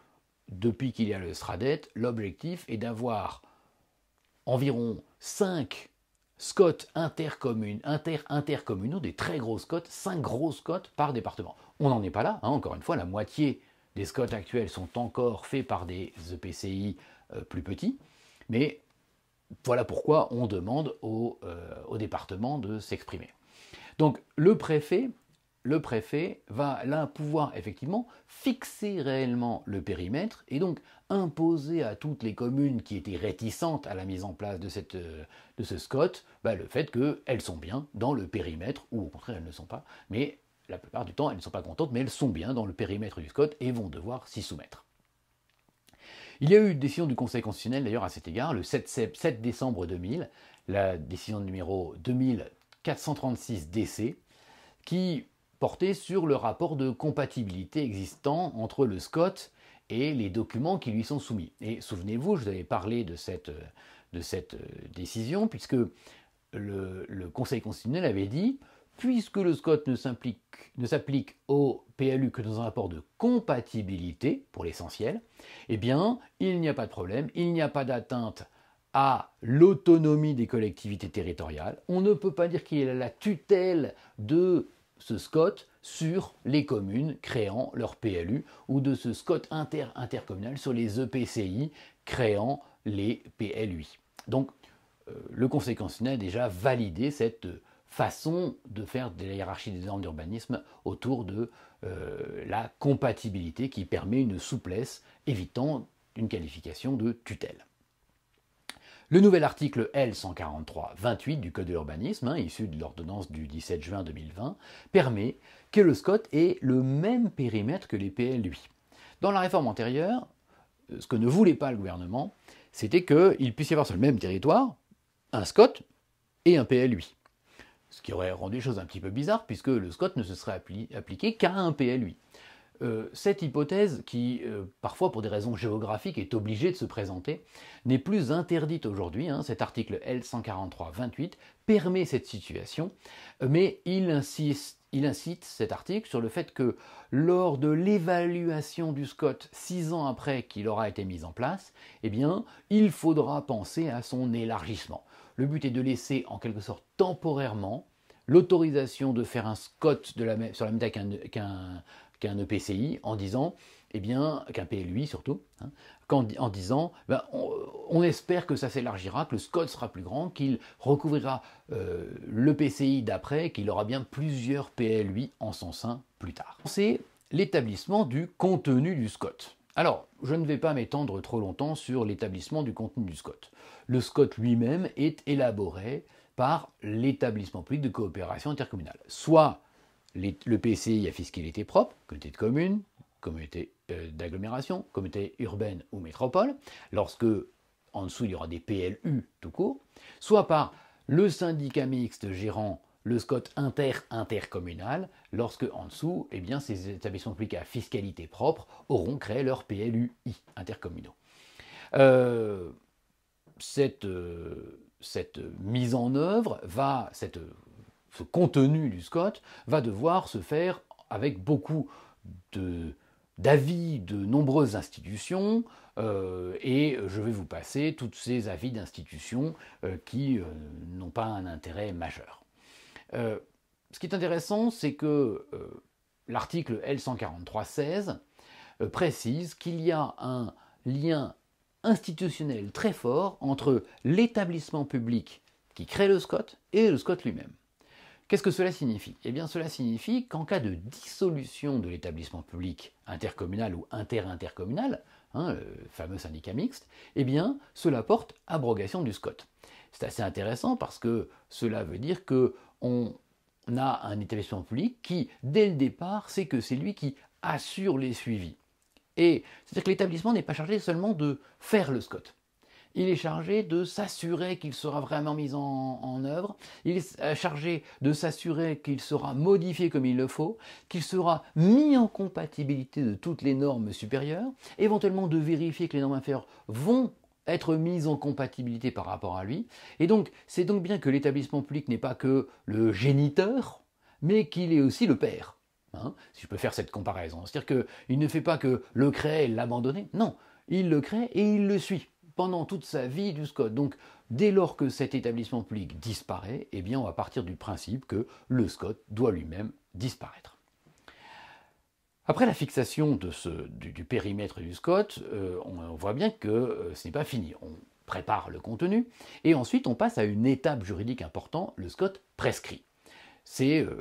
depuis qu'il y a le Stradet, l'objectif est d'avoir environ 5 scott inter-intercommunaux, des très grosses scots, cinq grosses scots par département. On n'en est pas là, hein, encore une fois, la moitié des scots actuels sont encore faits par des EPCI euh, plus petits, mais voilà pourquoi on demande au, euh, au département de s'exprimer. Donc le préfet le préfet va là pouvoir effectivement fixer réellement le périmètre et donc imposer à toutes les communes qui étaient réticentes à la mise en place de, cette, euh, de ce SCOT bah, le fait qu'elles sont bien dans le périmètre, ou au contraire elles ne sont pas, mais la plupart du temps elles ne sont pas contentes, mais elles sont bien dans le périmètre du SCOT et vont devoir s'y soumettre. Il y a eu une décision du Conseil constitutionnel d'ailleurs à cet égard, le 7, 7 décembre 2000, la décision numéro 2436 DC, qui porté sur le rapport de compatibilité existant entre le SCOT et les documents qui lui sont soumis. Et souvenez-vous, je vous avais parlé de cette, euh, décision, puisque le, Conseil constitutionnel avait dit, puisque le SCOT ne s'applique au PLU que dans un rapport de compatibilité, pour l'essentiel, eh bien, il n'y a pas de problème, il n'y a pas d'atteinte à l'autonomie des collectivités territoriales. On ne peut pas dire qu'il y a la tutelle de ce SCOT sur les communes créant leur PLU ou de ce SCOT inter-intercommunal sur les EPCI créant les PLUI. Donc euh, le Conseil constitutionnel a déjà validé cette façon de faire de la hiérarchie des normes d'urbanisme autour de euh, la compatibilité qui permet une souplesse évitant une qualification de tutelle. Le nouvel article L143-28 du Code de l'urbanisme, hein, issu de l'ordonnance du 17 juin 2020, permet que le SCOT ait le même périmètre que les PLUI. Dans la réforme antérieure, euh, ce que ne voulait pas le gouvernement, c'était qu'il puisse y avoir sur le même territoire un SCOT et un PLUI. Ce qui aurait rendu les choses un petit peu bizarres, puisque le SCOT ne se serait appliqué qu'à un PLUI. Euh, cette hypothèse, qui euh, parfois pour des raisons géographiques est obligée de se présenter, n'est plus interdite aujourd'hui. Hein. cet article L143-28 permet cette situation, mais il insiste il incite cet article sur le fait que lors de l'évaluation du SCOT six ans après qu'il aura été mis en place, eh bien, il faudra penser à son élargissement. Le but est de laisser en quelque sorte temporairement l'autorisation de faire un SCOT sur la même date qu'un qu'un EPCI en disant, eh bien, qu'un PLUI surtout, hein, en, disant, ben, on, espère que ça s'élargira, que le SCOT sera plus grand, qu'il recouvrira euh, le PCI d'après, qu'il aura bien plusieurs PLUI en son sein plus tard. C'est l'établissement du contenu du SCOT. Alors, je ne vais pas m'étendre trop longtemps sur l'établissement du contenu du SCOT. Le SCOT lui-même est élaboré par l'établissement public de coopération intercommunale, soit le PCI à fiscalité propre, comité de commune, communauté euh, d'agglomération, comité urbaine ou métropole, lorsque en dessous il y aura des PLU tout court, soit par le syndicat mixte gérant le SCOT inter-intercommunal, lorsque en dessous, eh bien, ces établissements publics à fiscalité propre auront créé leur PLUI intercommunaux. Euh, euh, cette, mise en œuvre va, cette ce contenu du Scott va devoir se faire avec beaucoup d'avis de, nombreuses institutions, euh, et je vais vous passer tous ces avis d'institutions euh, qui euh, n'ont pas un intérêt majeur. ce qui est intéressant, c'est que l'article L143-16 précise qu'il y a un lien institutionnel très fort entre l'établissement public qui crée le Scott et le Scott lui-même. Qu'est-ce que cela signifie Eh bien cela signifie qu'en cas de dissolution de l'établissement public intercommunal ou interintercommunal, intercommunal hein, le fameux syndicat mixte, eh bien cela porte abrogation du SCOT. C'est assez intéressant parce que cela veut dire que a un établissement public qui, dès le départ, sait que c'est lui qui assure les suivis. Et c'est-à-dire que l'établissement n'est pas chargé seulement de faire le SCOT. Il est chargé de s'assurer qu'il sera vraiment mis en, œuvre. Il est euh, chargé de s'assurer qu'il sera modifié comme il le faut, qu'il sera mis en compatibilité de toutes les normes supérieures, éventuellement de vérifier que les normes inférieures vont être mises en compatibilité par rapport à lui. Et donc, c'est donc bien que l'établissement public n'est pas que le géniteur, mais qu'il est aussi le père. Hein, si je peux faire cette comparaison. C'est-à-dire qu'il ne fait pas que le créer et l'abandonner, non, il le crée et il le suit pendant toute sa vie du SCOT. Donc, dès lors que cet établissement public disparaît, eh bien, on va partir du principe que le SCOT doit lui-même disparaître. Après la fixation du, périmètre du SCOT, euh, on, voit bien que euh, ce n'est pas fini. On prépare le contenu et ensuite on passe à une étape juridique importante, le SCOT prescrit c'est euh,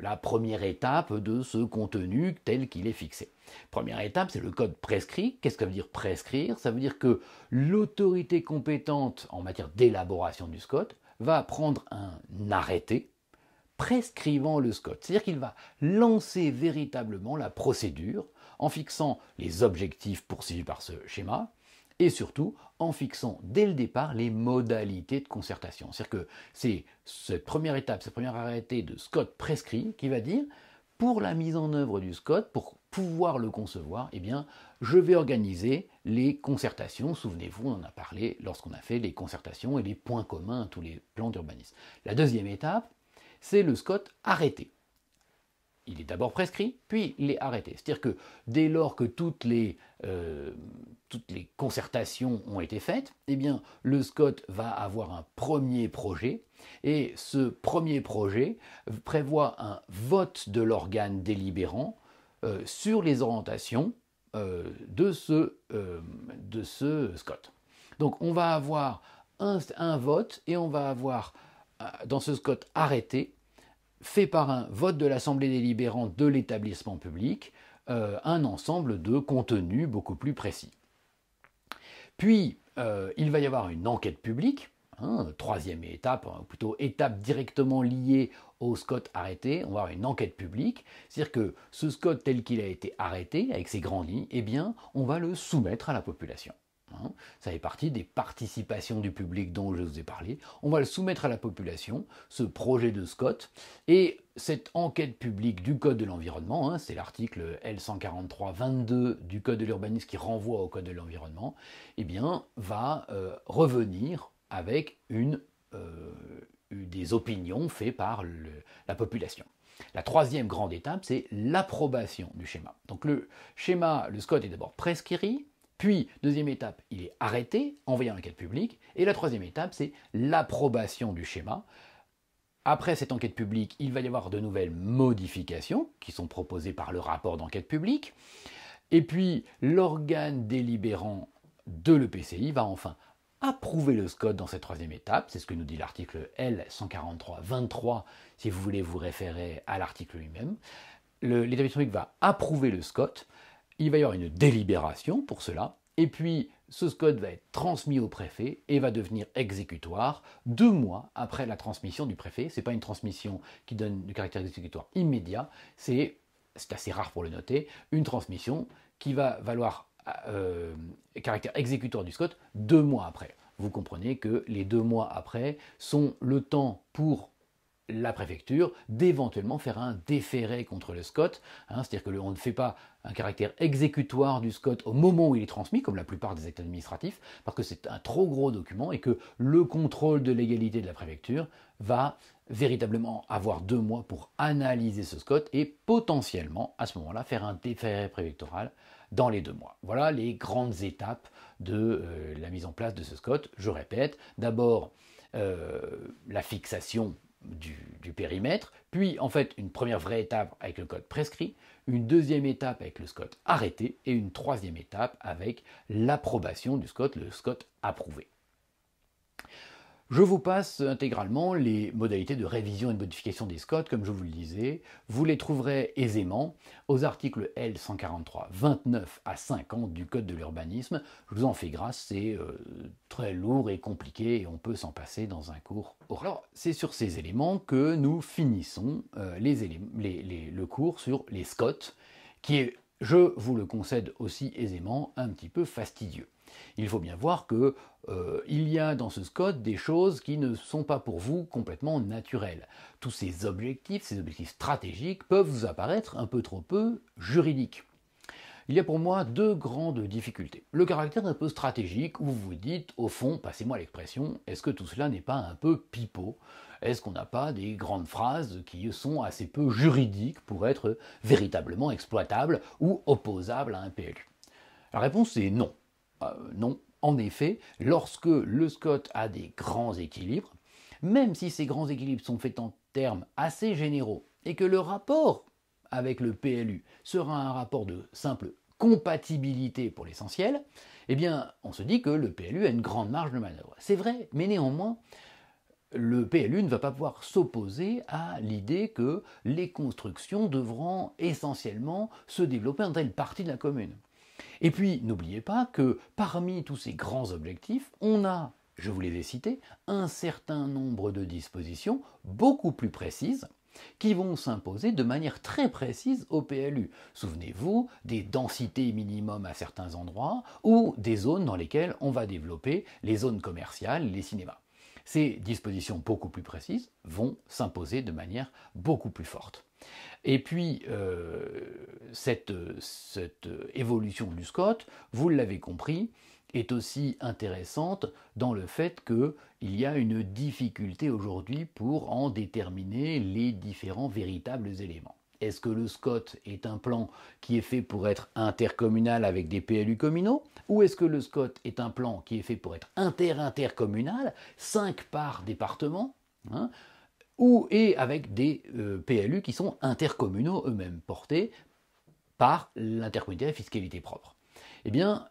la première étape de ce contenu tel qu'il est fixé. Première étape, c'est le code prescrit. Qu'est-ce que ça veut dire prescrire Ça veut dire que l'autorité compétente en matière d'élaboration du SCOT va prendre un arrêté prescrivant le SCOT. C'est-à-dire qu'il va lancer véritablement la procédure en fixant les objectifs poursuivis par ce schéma, et surtout en fixant dès le départ les modalités de concertation. C'est-à-dire que c'est cette première étape, cette première arrêté de Scott prescrit qui va dire pour la mise en œuvre du Scott, pour pouvoir le concevoir, eh bien, je vais organiser les concertations. Souvenez-vous, on en a parlé lorsqu'on a fait les concertations et les points communs à tous les plans d'urbanisme. La deuxième étape, c'est le SCOT arrêté il est d'abord prescrit, puis il est arrêté. C'est-à-dire que dès lors que toutes les, euh, toutes les concertations ont été faites, eh bien, le SCOT va avoir un premier projet, et ce premier projet prévoit un vote de l'organe délibérant euh, sur les orientations euh, de, ce, de ce SCOT. Donc on va avoir un, un vote et on va avoir dans ce SCOT arrêté fait par un vote de l'Assemblée délibérante de l'établissement public euh, un ensemble de contenus beaucoup plus précis. Puis, euh, il va y avoir une enquête publique, hein, troisième étape, hein, ou plutôt étape directement liée au Scott arrêté, on va avoir une enquête publique, c'est-à-dire que ce Scott tel qu'il a été arrêté, avec ses grands lignes, eh bien, on va le soumettre à la population. Hein. Ça fait partie des participations du public dont je vous ai parlé. On va le soumettre à la population, ce projet de scot et cette enquête publique du Code de l'environnement, hein, c'est l'article L143-22 du Code de l'urbanisme qui renvoie au Code de l'environnement, eh bien, va euh, revenir avec euh, une, des opinions faites par la population. La troisième grande étape, c'est l'approbation du schéma. Donc le schéma, le SCOT est d'abord prescrit, puis, deuxième étape, il est arrêté, envoyé en enquête publique. Et la troisième étape, c'est l'approbation du schéma. Après cette enquête publique, il va y avoir de nouvelles modifications qui sont proposées par le rapport d'enquête publique. Et puis, l'organe délibérant de l'EPCI va enfin approuver le SCOT dans cette troisième étape. C'est ce que nous dit l'article L143-23, si vous voulez vous référer à l'article lui-même. L'établissement public va approuver le SCOT il va y avoir une délibération pour cela, et puis ce SCOT va être transmis au préfet et va devenir exécutoire deux mois après la transmission du préfet. Ce n'est pas une transmission qui donne du caractère exécutoire immédiat, c'est, c'est assez rare pour le noter, une transmission qui va valoir euh, caractère exécutoire du SCOT deux mois après. Vous comprenez que les deux mois après sont le temps pour la préfecture d'éventuellement faire un déféré contre le SCOT, hein, c'est-à-dire que on ne fait pas un caractère exécutoire du SCOT au moment où il est transmis, comme la plupart des actes administratifs, parce que c'est un trop gros document et que le contrôle de légalité de la préfecture va véritablement avoir deux mois pour analyser ce SCOT et potentiellement, à ce moment-là, faire un déféré préfectoral dans les deux mois. Voilà les grandes étapes de euh, la mise en place de ce SCOT. Je répète, d'abord euh, la fixation du, périmètre, puis en fait une première vraie étape avec le code prescrit, une deuxième étape avec le SCOT arrêté et une troisième étape avec l'approbation du SCOT, le SCOT approuvé. Je vous passe intégralement les modalités de révision et de modification des scots, comme je vous le disais. Vous les trouverez aisément aux articles L143, 29 à 50 du Code de l'urbanisme. Je vous en fais grâce, c'est euh, très lourd et compliqué et on peut s'en passer dans un cours Alors, c'est sur ces éléments que nous finissons euh, le cours sur les scots, qui est, je vous le concède aussi aisément, un petit peu fastidieux il faut bien voir que euh, il y a dans ce code des choses qui ne sont pas pour vous complètement naturelles. Tous ces objectifs, ces objectifs stratégiques peuvent vous apparaître un peu trop peu juridiques. Il y a pour moi deux grandes difficultés. Le caractère un peu stratégique où vous vous dites, au fond, passez-moi l'expression, est-ce que tout cela n'est pas un peu pipeau Est-ce qu'on n'a pas des grandes phrases qui sont assez peu juridiques pour être véritablement exploitables ou opposables à un PLU La réponse est non. Euh, non, en effet, lorsque le SCOT a des grands équilibres, même si ces grands équilibres sont faits en termes assez généraux et que le rapport avec le PLU sera un rapport de simple compatibilité pour l'essentiel, eh bien, on se dit que le PLU a une grande marge de manœuvre. C'est vrai, mais néanmoins, le PLU ne va pas pouvoir s'opposer à l'idée que les constructions devront essentiellement se développer en telle partie de la commune. Et puis, n'oubliez pas que parmi tous ces grands objectifs, on a, je vous les ai cités, un certain nombre de dispositions beaucoup plus précises qui vont s'imposer de manière très précise au PLU. Souvenez-vous des densités minimum à certains endroits ou des zones dans lesquelles on va développer les zones commerciales, les cinémas. Ces dispositions beaucoup plus précises vont s'imposer de manière beaucoup plus forte. Et puis, euh, cette, évolution du SCOT, vous l'avez compris, est aussi intéressante dans le fait qu'il y a une difficulté aujourd'hui pour en déterminer les différents véritables éléments. Est-ce que le SCOT est un plan qui est fait pour être intercommunal avec des PLU communaux Ou est-ce que le SCOT est un plan qui est fait pour être inter-intercommunal, 5 par département hein ou et avec des euh, PLU qui sont intercommunaux eux-mêmes, portés par l'intercommunalité à fiscalité propre. Eh bien,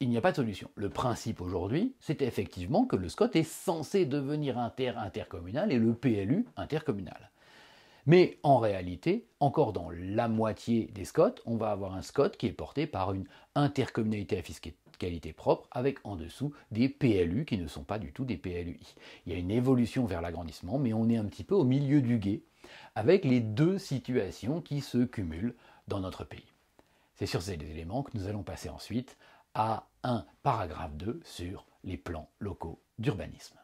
il n'y a pas de solution. Le principe aujourd'hui, c'est effectivement que le SCOT est censé devenir inter-intercommunal et le PLU intercommunal. Mais en réalité, encore dans la moitié des SCOT, on va avoir un SCOT qui est porté par une intercommunalité à qualité propre avec en dessous des PLU qui ne sont pas du tout des PLUI. Il y a une évolution vers l'agrandissement, mais on est un petit peu au milieu du guet avec les deux situations qui se cumulent dans notre pays. C'est sur ces éléments que nous allons passer ensuite à un paragraphe 2 sur les plans locaux d'urbanisme.